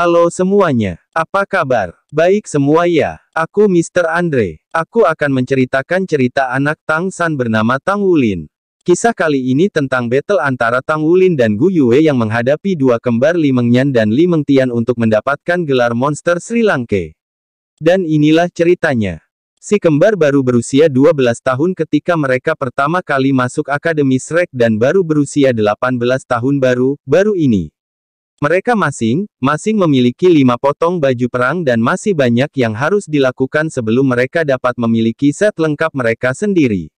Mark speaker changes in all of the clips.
Speaker 1: Halo semuanya, apa kabar? Baik semua ya, aku Mr. Andre. Aku akan menceritakan cerita anak Tang San bernama Tang Wulin. Kisah kali ini tentang battle antara Tang Wulin dan Gu Yue yang menghadapi dua kembar Li Mengyan dan Li Mengtian untuk mendapatkan gelar monster Sri Lanka. Dan inilah ceritanya. Si kembar baru berusia 12 tahun ketika mereka pertama kali masuk Akademi Shrek dan baru berusia 18 tahun baru, baru ini. Mereka masing-masing memiliki lima potong baju perang dan masih banyak yang harus dilakukan sebelum mereka dapat memiliki set lengkap mereka sendiri.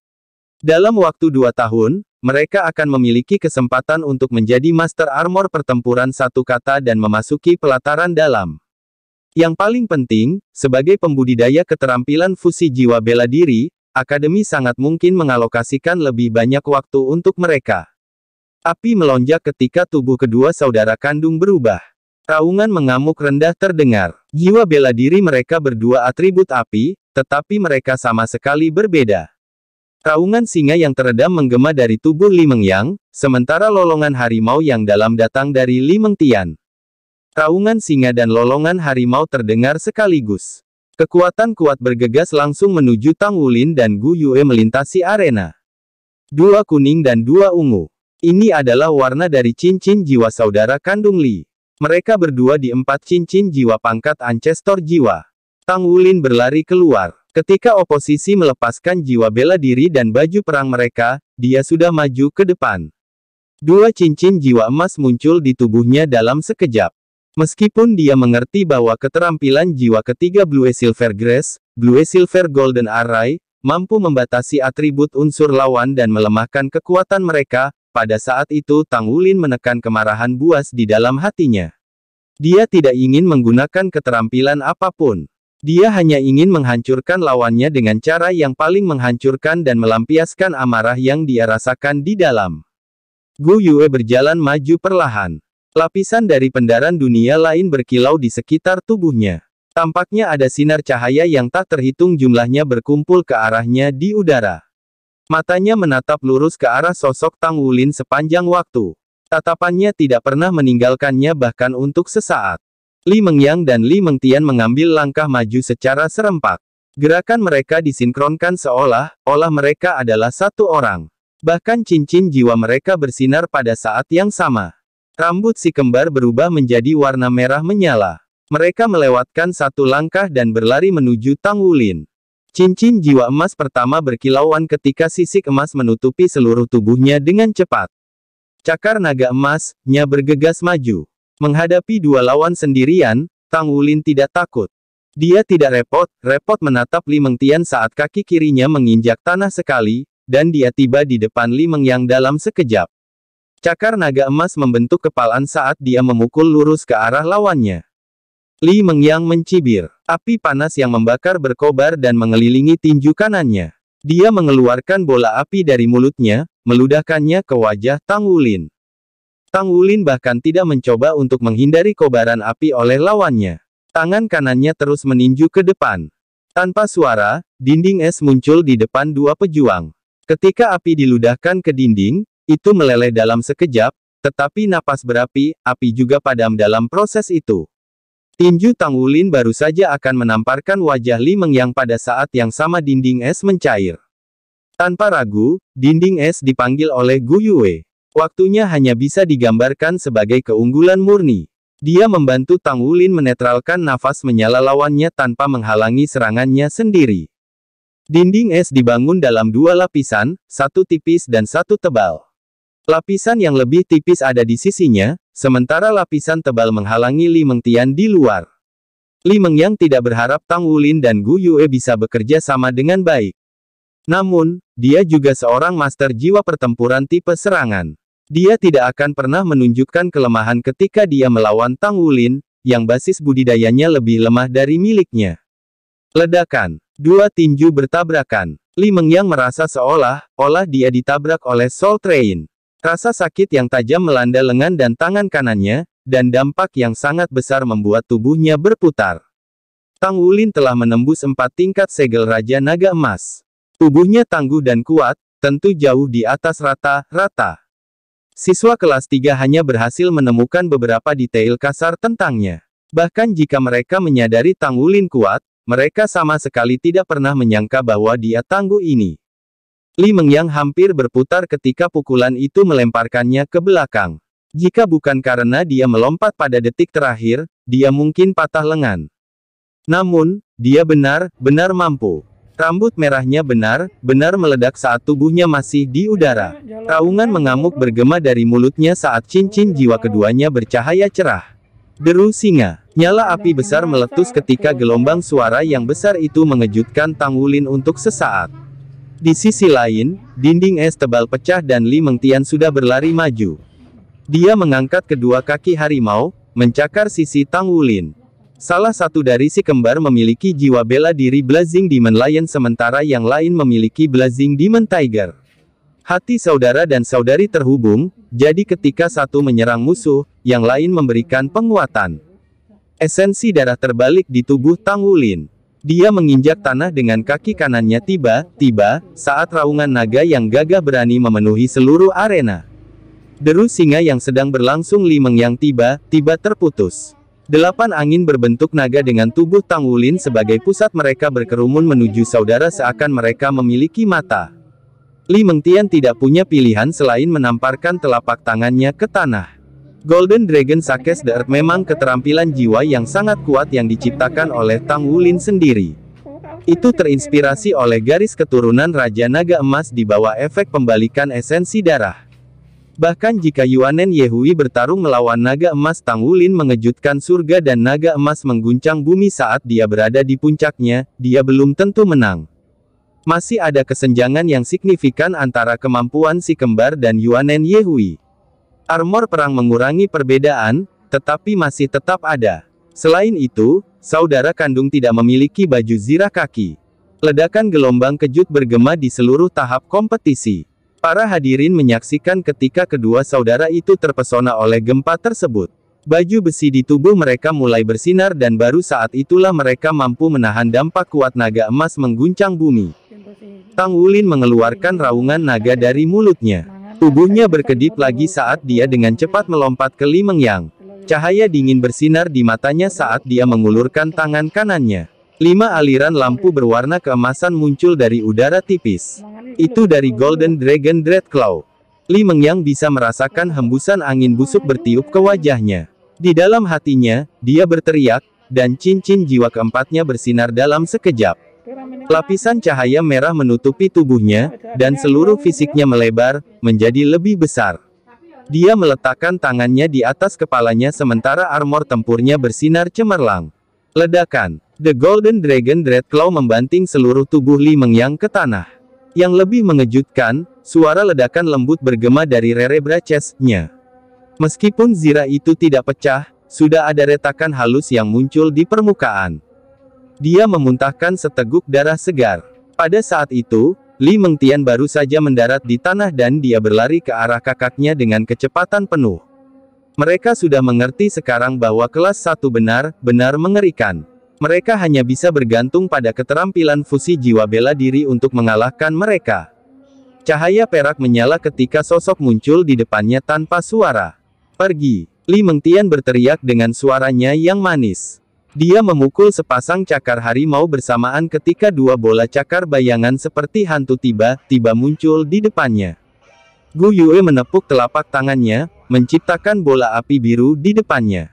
Speaker 1: Dalam waktu dua tahun, mereka akan memiliki kesempatan untuk menjadi master armor pertempuran satu kata dan memasuki pelataran dalam. Yang paling penting, sebagai pembudidaya keterampilan fusi jiwa bela diri, Akademi sangat mungkin mengalokasikan lebih banyak waktu untuk mereka. Api melonjak ketika tubuh kedua saudara kandung berubah. Raungan mengamuk rendah terdengar. Jiwa bela diri mereka berdua atribut api, tetapi mereka sama sekali berbeda. Raungan singa yang teredam menggema dari tubuh Li Mengyang, sementara lolongan harimau yang dalam datang dari Li Mengtian. Raungan singa dan lolongan harimau terdengar sekaligus. Kekuatan kuat bergegas langsung menuju Tang Wulin dan Gu Yue melintasi arena. Dua kuning dan dua ungu. Ini adalah warna dari cincin jiwa saudara kandung Li. Mereka berdua di empat cincin jiwa pangkat ancestor jiwa. Tang Wulin berlari keluar. Ketika oposisi melepaskan jiwa bela diri dan baju perang mereka, dia sudah maju ke depan. Dua cincin jiwa emas muncul di tubuhnya dalam sekejap. Meskipun dia mengerti bahwa keterampilan jiwa ketiga Blue Silver Grass, Blue Silver Golden Array, mampu membatasi atribut unsur lawan dan melemahkan kekuatan mereka, pada saat itu Tang Wulin menekan kemarahan buas di dalam hatinya. Dia tidak ingin menggunakan keterampilan apapun. Dia hanya ingin menghancurkan lawannya dengan cara yang paling menghancurkan dan melampiaskan amarah yang dia rasakan di dalam. Gu Yue berjalan maju perlahan. Lapisan dari pendaran dunia lain berkilau di sekitar tubuhnya. Tampaknya ada sinar cahaya yang tak terhitung jumlahnya berkumpul ke arahnya di udara. Matanya menatap lurus ke arah sosok Tang Wulin sepanjang waktu. Tatapannya tidak pernah meninggalkannya bahkan untuk sesaat. Li Mengyang dan Li Mengtian mengambil langkah maju secara serempak. Gerakan mereka disinkronkan seolah, olah mereka adalah satu orang. Bahkan cincin jiwa mereka bersinar pada saat yang sama. Rambut si kembar berubah menjadi warna merah menyala. Mereka melewatkan satu langkah dan berlari menuju Tang Wulin. Cincin jiwa emas pertama berkilauan ketika sisik emas menutupi seluruh tubuhnya dengan cepat. Cakar naga emasnya bergegas maju. Menghadapi dua lawan sendirian, Tang Wulin tidak takut. Dia tidak repot, repot menatap Li Mengtian saat kaki kirinya menginjak tanah sekali, dan dia tiba di depan Li Mengyang dalam sekejap. Cakar naga emas membentuk kepalan saat dia memukul lurus ke arah lawannya. Li Mengyang mencibir. Api panas yang membakar berkobar dan mengelilingi tinju kanannya. Dia mengeluarkan bola api dari mulutnya, meludahkannya ke wajah Tang Wulin. Tang Wulin bahkan tidak mencoba untuk menghindari kobaran api oleh lawannya. Tangan kanannya terus meninju ke depan. Tanpa suara, dinding es muncul di depan dua pejuang. Ketika api diludahkan ke dinding, itu meleleh dalam sekejap, tetapi napas berapi, api juga padam dalam proses itu. Tinju Tang Wulin baru saja akan menamparkan wajah Li Mengyang pada saat yang sama dinding es mencair. Tanpa ragu, dinding es dipanggil oleh Gu Yue. Waktunya hanya bisa digambarkan sebagai keunggulan murni. Dia membantu Tang Wulin menetralkan nafas menyala lawannya tanpa menghalangi serangannya sendiri. Dinding es dibangun dalam dua lapisan, satu tipis dan satu tebal. Lapisan yang lebih tipis ada di sisinya, sementara lapisan tebal menghalangi Li Mengtian di luar. Li Mengyang tidak berharap Tang Wulin dan Gu Yue bisa bekerja sama dengan baik. Namun, dia juga seorang master jiwa pertempuran tipe serangan. Dia tidak akan pernah menunjukkan kelemahan ketika dia melawan Tang Wulin, yang basis budidayanya lebih lemah dari miliknya. Ledakan. Dua tinju bertabrakan. Li Mengyang merasa seolah-olah dia ditabrak oleh Soul Train. Rasa sakit yang tajam melanda lengan dan tangan kanannya, dan dampak yang sangat besar membuat tubuhnya berputar. Tang Wulin telah menembus empat tingkat segel Raja Naga Emas. Tubuhnya tangguh dan kuat, tentu jauh di atas rata-rata. Siswa kelas 3 hanya berhasil menemukan beberapa detail kasar tentangnya. Bahkan jika mereka menyadari Tang Wulin kuat, mereka sama sekali tidak pernah menyangka bahwa dia tangguh ini. Li Mengyang hampir berputar ketika pukulan itu melemparkannya ke belakang. Jika bukan karena dia melompat pada detik terakhir, dia mungkin patah lengan. Namun, dia benar-benar mampu. Rambut merahnya benar-benar meledak saat tubuhnya masih di udara. Raungan mengamuk bergema dari mulutnya saat cincin jiwa keduanya bercahaya cerah. Deru singa. Nyala api besar meletus ketika gelombang suara yang besar itu mengejutkan Tang Wulin untuk sesaat. Di sisi lain, dinding es tebal pecah dan Li Mengtian sudah berlari maju. Dia mengangkat kedua kaki harimau, mencakar sisi Tang Wulin. Salah satu dari si kembar memiliki jiwa bela diri Blazing Demon Lion sementara yang lain memiliki Blazing Demon Tiger. Hati saudara dan saudari terhubung, jadi ketika satu menyerang musuh, yang lain memberikan penguatan. Esensi darah terbalik di tubuh Tang Wulin. Dia menginjak tanah dengan kaki kanannya tiba-tiba, saat raungan naga yang gagah berani memenuhi seluruh arena. Deru singa yang sedang berlangsung limeng yang tiba-tiba terputus. Delapan angin berbentuk naga dengan tubuh Tang Wulin sebagai pusat mereka berkerumun menuju saudara seakan mereka memiliki mata. Li Mengtian tidak punya pilihan selain menamparkan telapak tangannya ke tanah. Golden Dragon Sakes The Earth memang keterampilan jiwa yang sangat kuat yang diciptakan oleh Tang Wulin sendiri. Itu terinspirasi oleh garis keturunan Raja Naga Emas di bawah efek pembalikan esensi darah. Bahkan jika Yuanen Yehui bertarung melawan Naga Emas Tang Wulin mengejutkan surga dan Naga Emas mengguncang bumi saat dia berada di puncaknya, dia belum tentu menang. Masih ada kesenjangan yang signifikan antara kemampuan si kembar dan Yuanen Yehui. Armor perang mengurangi perbedaan, tetapi masih tetap ada. Selain itu, saudara kandung tidak memiliki baju zirah kaki. Ledakan gelombang kejut bergema di seluruh tahap kompetisi. Para hadirin menyaksikan ketika kedua saudara itu terpesona oleh gempa tersebut. Baju besi di tubuh mereka mulai bersinar dan baru saat itulah mereka mampu menahan dampak kuat naga emas mengguncang bumi. Tang Wulin mengeluarkan raungan naga dari mulutnya. Tubuhnya berkedip lagi saat dia dengan cepat melompat ke Limengyang. Yang. Cahaya dingin bersinar di matanya saat dia mengulurkan tangan kanannya. Lima aliran lampu berwarna keemasan muncul dari udara tipis. Itu dari Golden Dragon Dreadclaw. Li Mengyang bisa merasakan hembusan angin busuk bertiup ke wajahnya. Di dalam hatinya, dia berteriak, dan cincin jiwa keempatnya bersinar dalam sekejap. Lapisan cahaya merah menutupi tubuhnya, dan seluruh fisiknya melebar, menjadi lebih besar. Dia meletakkan tangannya di atas kepalanya sementara armor tempurnya bersinar cemerlang. Ledakan. The Golden Dragon Dreadclaw membanting seluruh tubuh Li Mengyang ke tanah. Yang lebih mengejutkan, suara ledakan lembut bergema dari rerebra nya Meskipun zira itu tidak pecah, sudah ada retakan halus yang muncul di permukaan. Dia memuntahkan seteguk darah segar. Pada saat itu, Li Mengtian baru saja mendarat di tanah dan dia berlari ke arah kakaknya dengan kecepatan penuh. Mereka sudah mengerti sekarang bahwa kelas satu benar-benar mengerikan. Mereka hanya bisa bergantung pada keterampilan fusi jiwa bela diri untuk mengalahkan mereka. Cahaya perak menyala ketika sosok muncul di depannya tanpa suara. Pergi. Li Mengtian berteriak dengan suaranya yang manis. Dia memukul sepasang cakar harimau bersamaan ketika dua bola cakar bayangan seperti hantu tiba-tiba muncul di depannya. Gu Yue menepuk telapak tangannya, menciptakan bola api biru di depannya.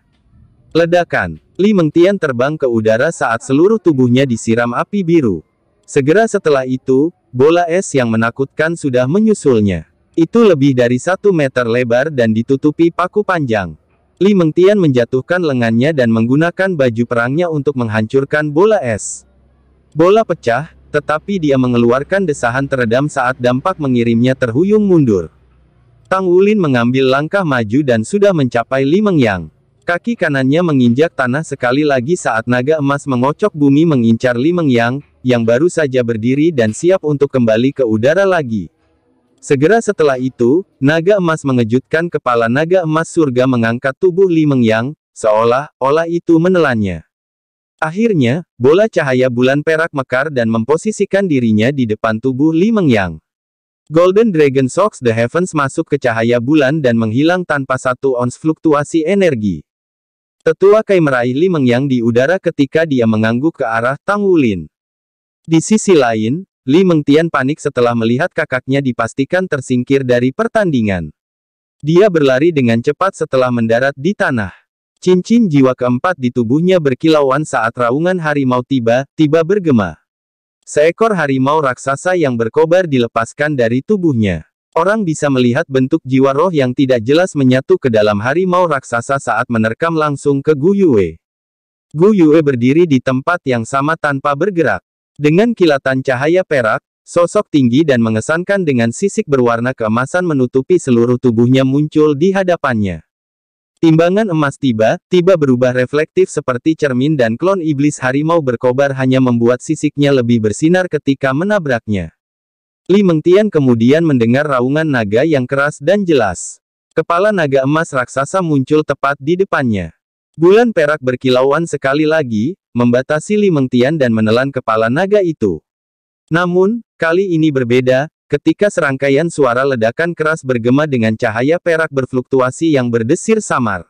Speaker 1: Ledakan, Li Mengtian terbang ke udara saat seluruh tubuhnya disiram api biru. Segera setelah itu, bola es yang menakutkan sudah menyusulnya. Itu lebih dari satu meter lebar dan ditutupi paku panjang. Li Mengtian menjatuhkan lengannya dan menggunakan baju perangnya untuk menghancurkan bola es. Bola pecah, tetapi dia mengeluarkan desahan teredam saat dampak mengirimnya terhuyung mundur. Tang Wulin mengambil langkah maju dan sudah mencapai Li Mengyang. Kaki kanannya menginjak tanah sekali lagi saat naga emas mengocok bumi mengincar Li Mengyang, yang baru saja berdiri dan siap untuk kembali ke udara lagi. Segera setelah itu, naga emas mengejutkan kepala naga emas surga mengangkat tubuh Li Mengyang, seolah-olah itu menelannya. Akhirnya, bola cahaya bulan perak mekar dan memposisikan dirinya di depan tubuh Li Mengyang. Golden Dragon Socks The Heavens masuk ke cahaya bulan dan menghilang tanpa satu ons fluktuasi energi. Tetua Kai meraih Li Mengyang di udara ketika dia mengangguk ke arah Tang Wulin. Di sisi lain, Li Mengtian panik setelah melihat kakaknya dipastikan tersingkir dari pertandingan. Dia berlari dengan cepat setelah mendarat di tanah. Cincin jiwa keempat di tubuhnya berkilauan saat raungan harimau tiba, tiba bergema. Seekor harimau raksasa yang berkobar dilepaskan dari tubuhnya. Orang bisa melihat bentuk jiwa roh yang tidak jelas menyatu ke dalam harimau raksasa saat menerkam langsung ke Gu Yue. Gu Yue berdiri di tempat yang sama tanpa bergerak. Dengan kilatan cahaya perak, sosok tinggi dan mengesankan dengan sisik berwarna keemasan menutupi seluruh tubuhnya muncul di hadapannya. Timbangan emas tiba, tiba berubah reflektif seperti cermin dan klon iblis harimau berkobar hanya membuat sisiknya lebih bersinar ketika menabraknya. Li Mengtian kemudian mendengar raungan naga yang keras dan jelas. Kepala naga emas raksasa muncul tepat di depannya. Bulan perak berkilauan sekali lagi, membatasi Li Mengtian dan menelan kepala naga itu. Namun, kali ini berbeda, ketika serangkaian suara ledakan keras bergema dengan cahaya perak berfluktuasi yang berdesir samar.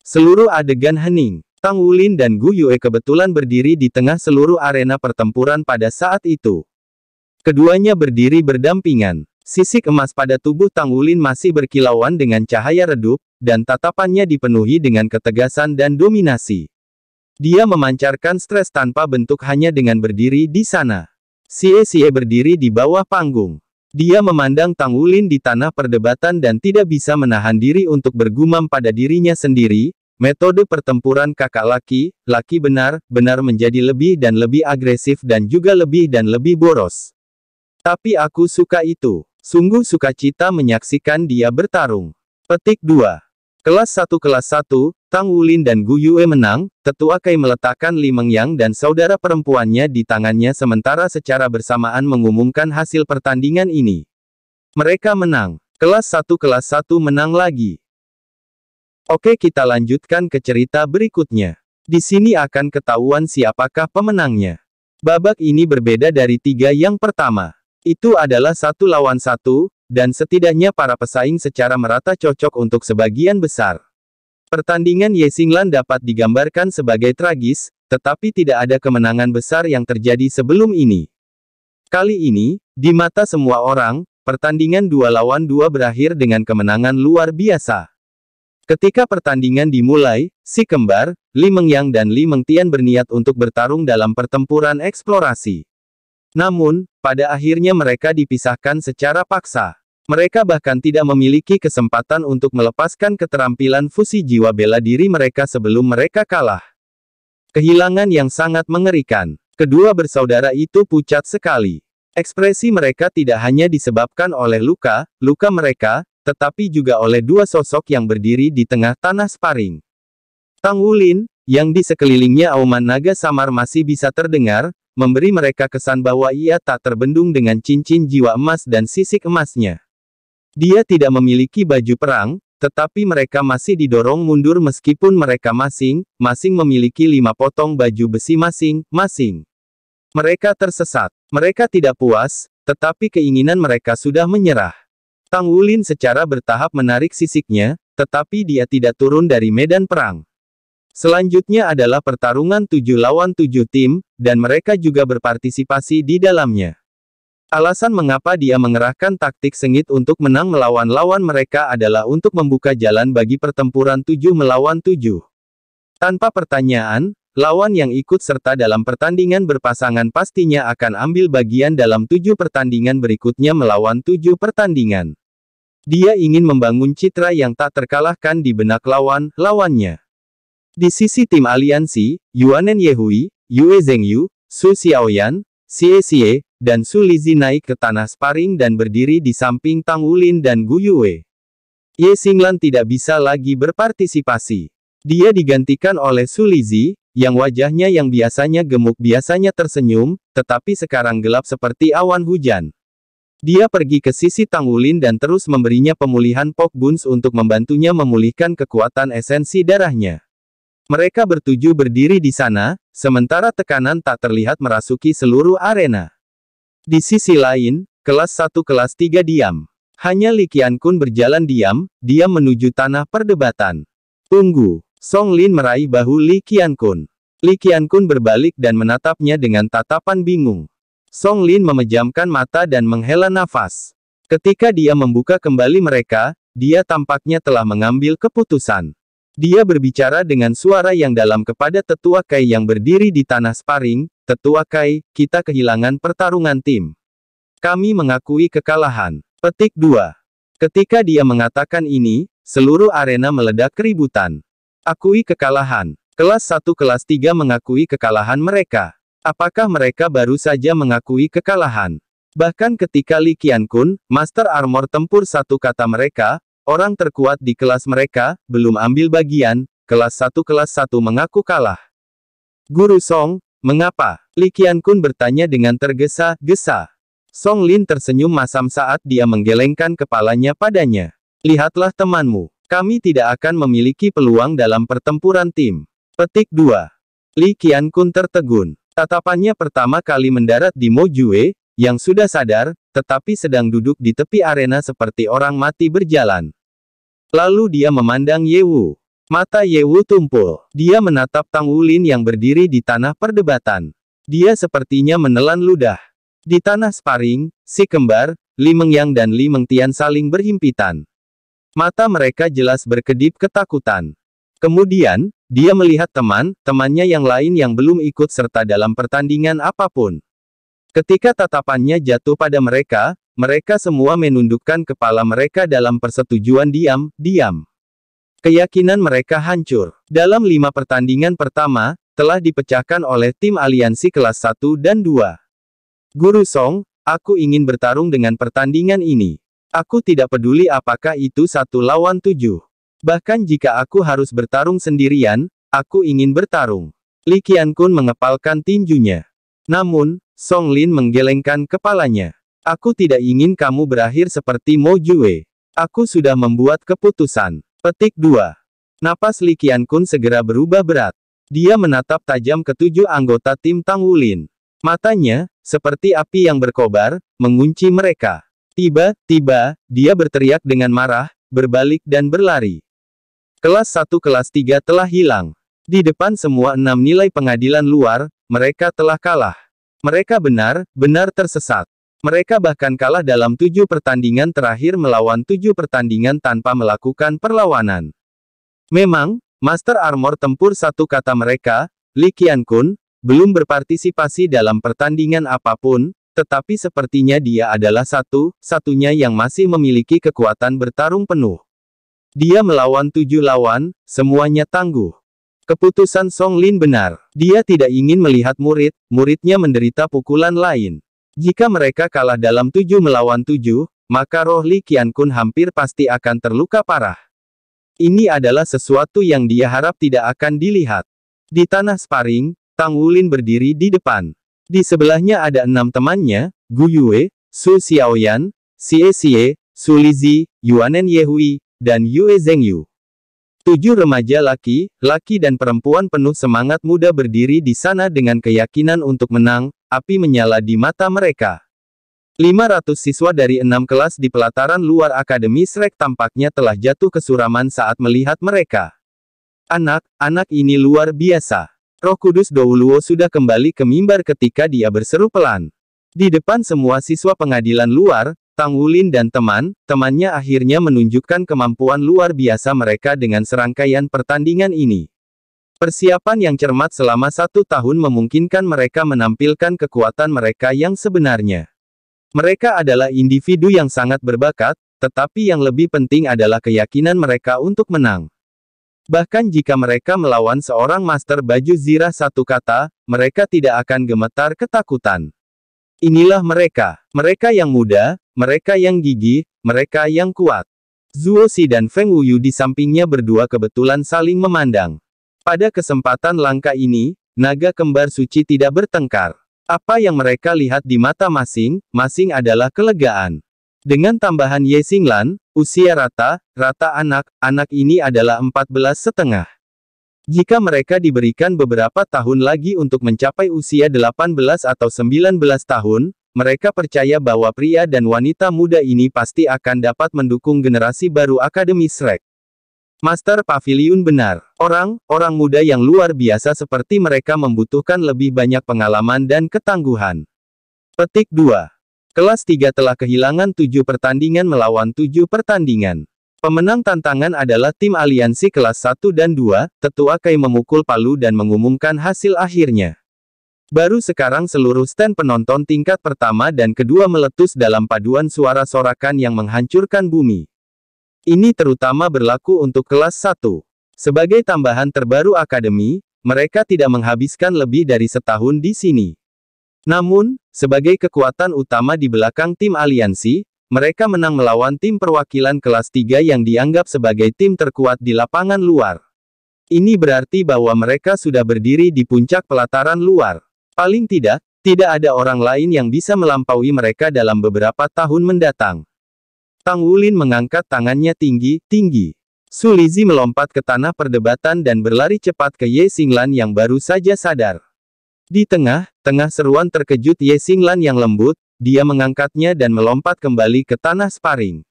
Speaker 1: Seluruh adegan hening, Tang Wulin dan Gu Yue kebetulan berdiri di tengah seluruh arena pertempuran pada saat itu. Keduanya berdiri berdampingan. Sisik emas pada tubuh Tang Wulin masih berkilauan dengan cahaya redup, dan tatapannya dipenuhi dengan ketegasan dan dominasi. Dia memancarkan stres tanpa bentuk hanya dengan berdiri di sana. Xie Xie berdiri di bawah panggung. Dia memandang Tang Wulin di tanah perdebatan dan tidak bisa menahan diri untuk bergumam pada dirinya sendiri, Metode pertempuran kakak laki, laki benar, benar menjadi lebih dan lebih agresif dan juga lebih dan lebih boros. Tapi aku suka itu. Sungguh suka cita menyaksikan dia bertarung. Petik 2. Kelas 1 Kelas 1, Tang Wulin dan Gu Yue menang, Tetua Kai meletakkan Li Mengyang dan saudara perempuannya di tangannya sementara secara bersamaan mengumumkan hasil pertandingan ini. Mereka menang. Kelas 1 Kelas 1 menang lagi. Oke kita lanjutkan ke cerita berikutnya. Di sini akan ketahuan siapakah pemenangnya. Babak ini berbeda dari tiga yang pertama. Itu adalah satu lawan satu, dan setidaknya para pesaing secara merata cocok untuk sebagian besar. Pertandingan Xinglan dapat digambarkan sebagai tragis, tetapi tidak ada kemenangan besar yang terjadi sebelum ini. Kali ini, di mata semua orang, pertandingan dua lawan dua berakhir dengan kemenangan luar biasa. Ketika pertandingan dimulai, si kembar, Li Mengyang dan Li Mengtian berniat untuk bertarung dalam pertempuran eksplorasi. Namun, pada akhirnya mereka dipisahkan secara paksa. Mereka bahkan tidak memiliki kesempatan untuk melepaskan keterampilan fusi jiwa bela diri mereka sebelum mereka kalah. Kehilangan yang sangat mengerikan. Kedua bersaudara itu pucat sekali. Ekspresi mereka tidak hanya disebabkan oleh luka, luka mereka, tetapi juga oleh dua sosok yang berdiri di tengah tanah sparring. Tang Wulin, yang di sekelilingnya auman naga samar masih bisa terdengar, memberi mereka kesan bahwa ia tak terbendung dengan cincin jiwa emas dan sisik emasnya. Dia tidak memiliki baju perang, tetapi mereka masih didorong mundur meskipun mereka masing-masing memiliki lima potong baju besi masing-masing. Mereka tersesat. Mereka tidak puas, tetapi keinginan mereka sudah menyerah. Tang Wulin secara bertahap menarik sisiknya, tetapi dia tidak turun dari medan perang. Selanjutnya adalah pertarungan tujuh lawan tujuh tim, dan mereka juga berpartisipasi di dalamnya. Alasan mengapa dia mengerahkan taktik sengit untuk menang melawan lawan mereka adalah untuk membuka jalan bagi pertempuran tujuh melawan tujuh. Tanpa pertanyaan, lawan yang ikut serta dalam pertandingan berpasangan pastinya akan ambil bagian dalam tujuh pertandingan berikutnya melawan tujuh pertandingan. Dia ingin membangun citra yang tak terkalahkan di benak lawan-lawannya. Di sisi tim aliansi, Yuanen Yehui, Yue Zhengyu, Su Xiaoyan, Xie Xie, dan Su Lizi naik ke tanah sparing dan berdiri di samping Tang Wulin dan Gu Yue. Ye Xinglan tidak bisa lagi berpartisipasi. Dia digantikan oleh Su Lizi, yang wajahnya yang biasanya gemuk biasanya tersenyum, tetapi sekarang gelap seperti awan hujan. Dia pergi ke sisi Tang Wulin dan terus memberinya pemulihan Pok Buns untuk membantunya memulihkan kekuatan esensi darahnya. Mereka bertuju berdiri di sana, sementara tekanan tak terlihat merasuki seluruh arena. Di sisi lain, kelas 1 kelas 3 diam. Hanya Li Qiankun berjalan diam, dia menuju tanah perdebatan. Tunggu, Song Lin meraih bahu Li Qiankun. Li Qiankun berbalik dan menatapnya dengan tatapan bingung. Song Lin memejamkan mata dan menghela nafas. Ketika dia membuka kembali mereka, dia tampaknya telah mengambil keputusan. Dia berbicara dengan suara yang dalam kepada tetua Kai yang berdiri di tanah sparring, Tetua Kai, kita kehilangan pertarungan tim. Kami mengakui kekalahan. Petik 2. Ketika dia mengatakan ini, seluruh arena meledak keributan. Akui kekalahan. Kelas 1 kelas 3 mengakui kekalahan mereka. Apakah mereka baru saja mengakui kekalahan? Bahkan ketika Li Qiankun, Master Armor tempur satu kata mereka, Orang terkuat di kelas mereka, belum ambil bagian, kelas satu kelas satu mengaku kalah. Guru Song, mengapa? Li Kun bertanya dengan tergesa-gesa. Song Lin tersenyum masam saat dia menggelengkan kepalanya padanya. Lihatlah temanmu. Kami tidak akan memiliki peluang dalam pertempuran tim. Petik 2. Li Kun tertegun. Tatapannya pertama kali mendarat di Mo Jue, yang sudah sadar, tetapi sedang duduk di tepi arena seperti orang mati berjalan. Lalu dia memandang Yewu. Mata Yewu tumpul. Dia menatap Tang Wulin yang berdiri di tanah perdebatan. Dia sepertinya menelan ludah. Di tanah sparring, si kembar, Li Mengyang dan Li Mengtian saling berhimpitan. Mata mereka jelas berkedip ketakutan. Kemudian, dia melihat teman, temannya yang lain yang belum ikut serta dalam pertandingan apapun. Ketika tatapannya jatuh pada mereka, mereka semua menundukkan kepala mereka dalam persetujuan diam-diam. Keyakinan mereka hancur. Dalam lima pertandingan pertama, telah dipecahkan oleh tim aliansi kelas 1 dan 2. Guru Song, aku ingin bertarung dengan pertandingan ini. Aku tidak peduli apakah itu satu lawan tujuh. Bahkan jika aku harus bertarung sendirian, aku ingin bertarung. Li Qiankun mengepalkan tinjunya. Namun, Song Lin menggelengkan kepalanya. Aku tidak ingin kamu berakhir seperti Mo Jue. Aku sudah membuat keputusan. Petik 2. Napas Li Kun segera berubah berat. Dia menatap tajam ketujuh anggota tim Tang Wulin. Matanya, seperti api yang berkobar, mengunci mereka. Tiba-tiba, dia berteriak dengan marah, berbalik dan berlari. Kelas 1 kelas 3 telah hilang. Di depan semua enam nilai pengadilan luar, mereka telah kalah. Mereka benar, benar tersesat. Mereka bahkan kalah dalam tujuh pertandingan terakhir melawan tujuh pertandingan tanpa melakukan perlawanan. Memang, Master Armor Tempur satu kata mereka, Li Qiankun, Kun, belum berpartisipasi dalam pertandingan apapun, tetapi sepertinya dia adalah satu-satunya yang masih memiliki kekuatan bertarung penuh. Dia melawan tujuh lawan, semuanya tangguh. Keputusan Song Lin benar. Dia tidak ingin melihat murid, muridnya menderita pukulan lain. Jika mereka kalah dalam tujuh melawan tujuh, maka roh Li Qiankun hampir pasti akan terluka parah. Ini adalah sesuatu yang dia harap tidak akan dilihat. Di tanah sparring, Tang Wulin berdiri di depan. Di sebelahnya ada enam temannya, Gu Yue, Su Xiaoyan, Xie Xie, Su Lizi, Yuanen Yehui, dan Yue Zengyu. Tujuh remaja laki, laki dan perempuan penuh semangat muda berdiri di sana dengan keyakinan untuk menang, api menyala di mata mereka. 500 siswa dari enam kelas di pelataran luar Akademi Srek tampaknya telah jatuh kesuraman saat melihat mereka. Anak, anak ini luar biasa. Roh Kudus Douluo sudah kembali ke mimbar ketika dia berseru pelan. Di depan semua siswa pengadilan luar, Tang Wulin dan teman, temannya akhirnya menunjukkan kemampuan luar biasa mereka dengan serangkaian pertandingan ini. Persiapan yang cermat selama satu tahun memungkinkan mereka menampilkan kekuatan mereka yang sebenarnya. Mereka adalah individu yang sangat berbakat, tetapi yang lebih penting adalah keyakinan mereka untuk menang. Bahkan jika mereka melawan seorang master baju zirah satu kata, mereka tidak akan gemetar ketakutan. Inilah mereka, mereka yang muda, mereka yang gigih, mereka yang kuat. Zuo Si dan Feng Wuyu di sampingnya berdua kebetulan saling memandang. Pada kesempatan langka ini, naga kembar suci tidak bertengkar. Apa yang mereka lihat di mata masing-masing adalah kelegaan. Dengan tambahan Ye Singlan, usia rata, rata anak, anak ini adalah 14 setengah. Jika mereka diberikan beberapa tahun lagi untuk mencapai usia 18 atau 19 tahun, mereka percaya bahwa pria dan wanita muda ini pasti akan dapat mendukung generasi baru Akademi Shrek. Master Pavilion benar. Orang, orang muda yang luar biasa seperti mereka membutuhkan lebih banyak pengalaman dan ketangguhan. Petik 2. Kelas 3 telah kehilangan 7 pertandingan melawan 7 pertandingan. Pemenang tantangan adalah tim aliansi kelas 1 dan 2, Tetua Kai memukul palu dan mengumumkan hasil akhirnya. Baru sekarang seluruh stand penonton tingkat pertama dan kedua meletus dalam paduan suara sorakan yang menghancurkan bumi. Ini terutama berlaku untuk kelas 1. Sebagai tambahan terbaru akademi, mereka tidak menghabiskan lebih dari setahun di sini. Namun, sebagai kekuatan utama di belakang tim aliansi, mereka menang melawan tim perwakilan kelas 3 yang dianggap sebagai tim terkuat di lapangan luar. Ini berarti bahwa mereka sudah berdiri di puncak pelataran luar. Paling tidak, tidak ada orang lain yang bisa melampaui mereka dalam beberapa tahun mendatang. Tang Wulin mengangkat tangannya tinggi-tinggi. Su Lizi melompat ke tanah perdebatan dan berlari cepat ke Ye Xinglan yang baru saja sadar. Di tengah, tengah seruan terkejut Ye Xinglan yang lembut, dia mengangkatnya dan melompat kembali ke tanah sparring.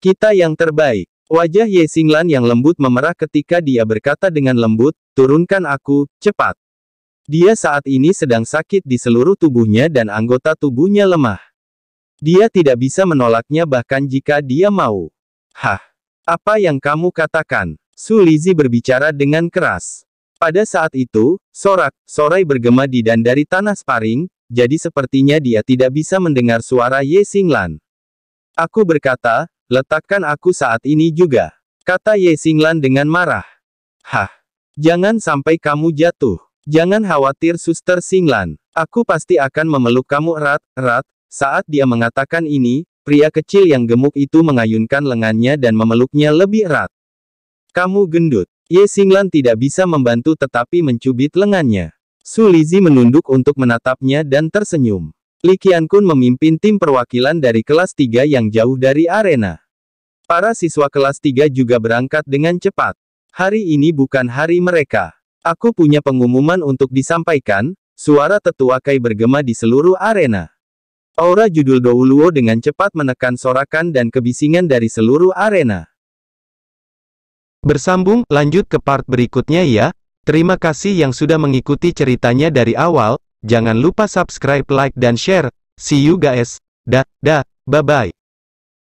Speaker 1: Kita yang terbaik. Wajah Ye Xinglan yang lembut memerah ketika dia berkata dengan lembut, turunkan aku, cepat. Dia saat ini sedang sakit di seluruh tubuhnya dan anggota tubuhnya lemah. Dia tidak bisa menolaknya bahkan jika dia mau. Hah? Apa yang kamu katakan? Sulizi berbicara dengan keras. Pada saat itu, sorak, sorai bergema di dan dari tanah sparing, jadi sepertinya dia tidak bisa mendengar suara Ye Singlan. Aku berkata, letakkan aku saat ini juga. Kata Ye Singlan dengan marah. Hah? Jangan sampai kamu jatuh. Jangan khawatir suster Singlan. Aku pasti akan memeluk kamu erat-erat, saat dia mengatakan ini, pria kecil yang gemuk itu mengayunkan lengannya dan memeluknya lebih erat. Kamu gendut. Ye Singlan tidak bisa membantu tetapi mencubit lengannya. Su Lizi menunduk untuk menatapnya dan tersenyum. Li Qiankun memimpin tim perwakilan dari kelas 3 yang jauh dari arena. Para siswa kelas 3 juga berangkat dengan cepat. Hari ini bukan hari mereka. Aku punya pengumuman untuk disampaikan, suara tetua Kai bergema di seluruh arena. Aura judul Douluo dengan cepat menekan sorakan dan kebisingan dari seluruh arena. Bersambung, lanjut ke part berikutnya ya. Terima kasih yang sudah mengikuti ceritanya dari awal, jangan lupa subscribe, like, dan share. See you guys. Da da, bye-bye.